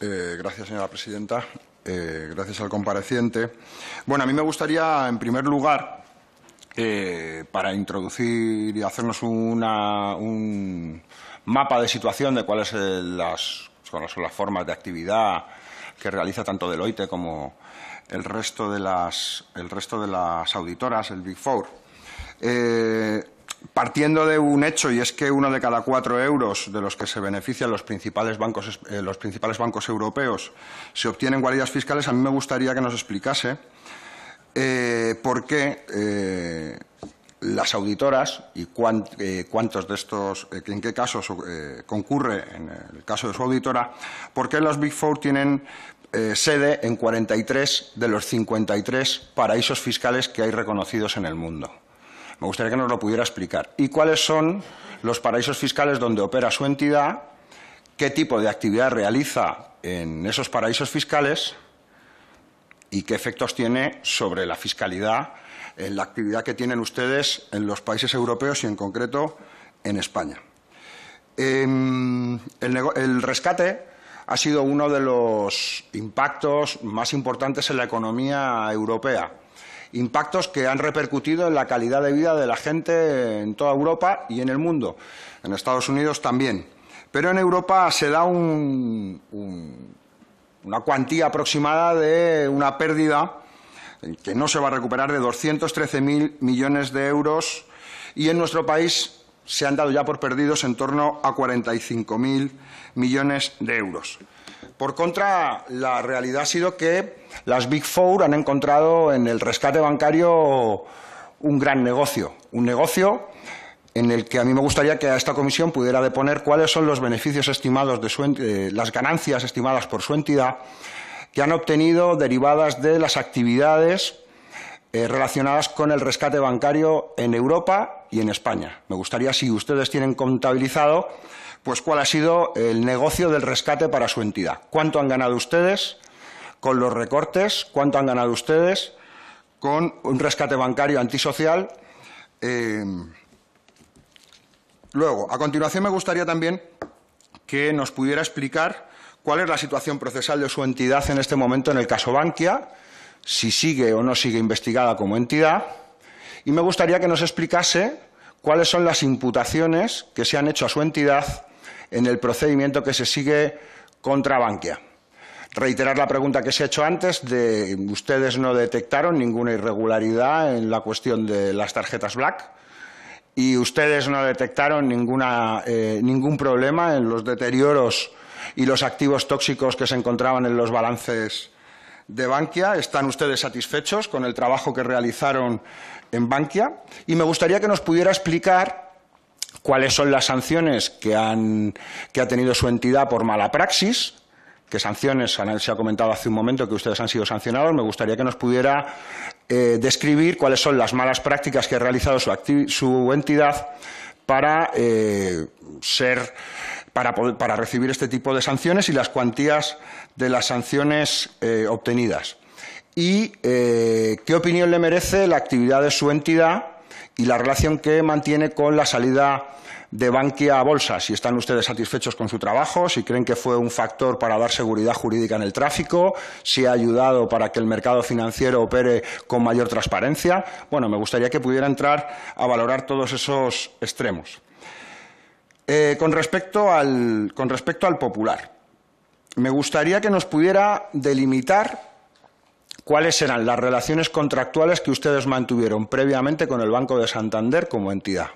Eh, gracias, señora presidenta. Eh, gracias al compareciente. Bueno, a mí me gustaría, en primer lugar, eh, para introducir y hacernos un mapa de situación de cuáles son las, las formas de actividad que realiza tanto Deloitte como el resto de las, el resto de las auditoras, el Big Four partiendo de un hecho, y es que uno de cada cuatro euros de los que se benefician los principales bancos, eh, europeos se obtienen guaridas fiscales, a mí me gustaría que nos explicase eh, por qué eh, las auditoras y cuántos de estos, en qué casos concurre en el caso de su auditora, por qué los Big Four tienen sede en 43 de los 53 paraísos fiscales que hay reconocidos en el mundo. Me gustaría que nos lo pudiera explicar. ¿Y cuáles son los paraísos fiscales donde opera su entidad? ¿Qué tipo de actividad realiza en esos paraísos fiscales? ¿Y qué efectos tiene sobre la fiscalidad en la actividad que tienen ustedes en los países europeos y en concreto en España? Em, el rescate ha sido uno de los impactos más importantes en la economía europea impactos que han repercutido en la calidad de vida de la gente en toda Europa y en el mundo, en Estados Unidos también. Pero en Europa se da una cuantía aproximada de una pérdida que no se va a recuperar de 213.000 millones de euros y en nuestro país se han dado ya por perdidos en torno a 45.000 millones de euros. Por contra, la realidad ha sido que las Big Four han encontrado en el rescate bancario un gran negocio, un negocio en el que a mí me gustaría que esta comisión pudiera deponer cuáles son los beneficios estimados de eh, las ganancias estimadas por su entidad que han obtenido derivadas de las actividades eh, relacionadas con el rescate bancario en Europa y en España. Me gustaría si ustedes tienen contabilizado pues cuál ha sido el negocio del rescate para su entidad. ¿Cuánto han ganado ustedes con los recortes? ¿Cuánto han ganado ustedes con un rescate bancario antisocial? Eh, luego, a continuación me gustaría también que nos pudiera explicar cuál es la situación procesal de su entidad en este momento en el caso Bankia, si sigue o no sigue investigada como entidad. Y me gustaría que nos explicase cuáles son las imputaciones que se han hecho a su entidad en el procedimiento que se sigue contra Bankia. Reiterar la pregunta que se ha hecho antes de ustedes no detectaron ninguna irregularidad en la cuestión de las tarjetas Black y ustedes no detectaron eh, ningún problema en los deterioros y los activos tóxicos que se encontraban en los balances de Bankia. ¿Están ustedes satisfechos con el trabajo que realizaron en Bankia? Y me gustaría que nos pudiera explicar cuáles son las sanciones que, han, que ha tenido su entidad por mala praxis, qué sanciones, se ha comentado hace un momento que ustedes han sido sancionados, me gustaría que nos pudiera eh, describir cuáles son las malas prácticas que ha realizado su, entidad para eh, ser para, recibir este tipo de sanciones y las cuantías de las sanciones eh, obtenidas. ¿Y eh, qué opinión le merece la actividad de su entidad y la relación que mantiene con la salida de Bankia a bolsa? Si están ustedes satisfechos con su trabajo, si creen que fue un factor para dar seguridad jurídica en el tráfico, si ha ayudado para que el mercado financiero opere con mayor transparencia. Bueno, me gustaría que pudiera entrar a valorar todos esos extremos. Eh, con, respecto al, popular, me gustaría que nos pudiera delimitar cuáles eran las relaciones contractuales que ustedes mantuvieron previamente con el Banco de Santander como entidad.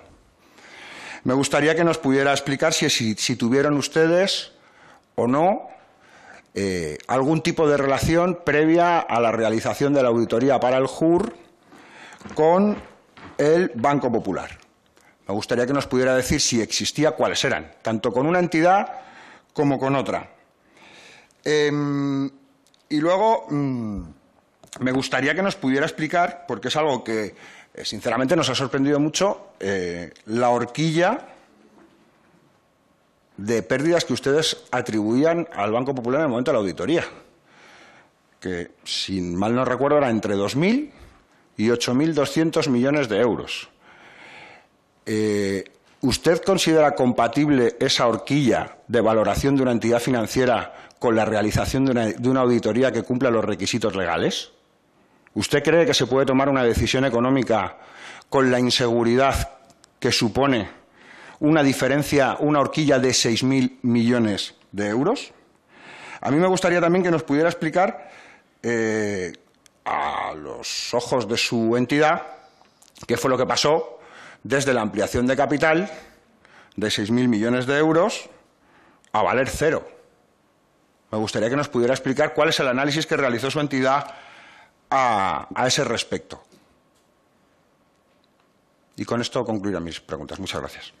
Me gustaría que nos pudiera explicar si, tuvieron ustedes o no eh, algún tipo de relación previa a la realización de la auditoría para el JUR con el Banco Popular. Me gustaría que nos pudiera decir si existía, cuáles eran, tanto con una entidad como con otra. Em, y luego mm, me gustaría que nos pudiera explicar, porque es algo que eh, sinceramente nos ha sorprendido mucho, eh, la horquilla de pérdidas que ustedes atribuían al Banco Popular en el momento de la auditoría, que, sin mal no recuerdo, era entre 2.000 y 8.200 millones de euros. Eh, ¿usted considera compatible esa horquilla de valoración de una entidad financiera con la realización de una, auditoría que cumpla los requisitos legales? ¿Usted cree que se puede tomar una decisión económica con la inseguridad que supone una diferencia, una horquilla de 6.000 millones de euros? A mí me gustaría también que nos pudiera explicar, eh, a los ojos de su entidad, qué fue lo que pasó desde la ampliación de capital de 6.000 millones de euros a valer cero. Me gustaría que nos pudiera explicar cuál es el análisis que realizó su entidad a, a ese respecto. Y con esto concluirán mis preguntas. Muchas gracias.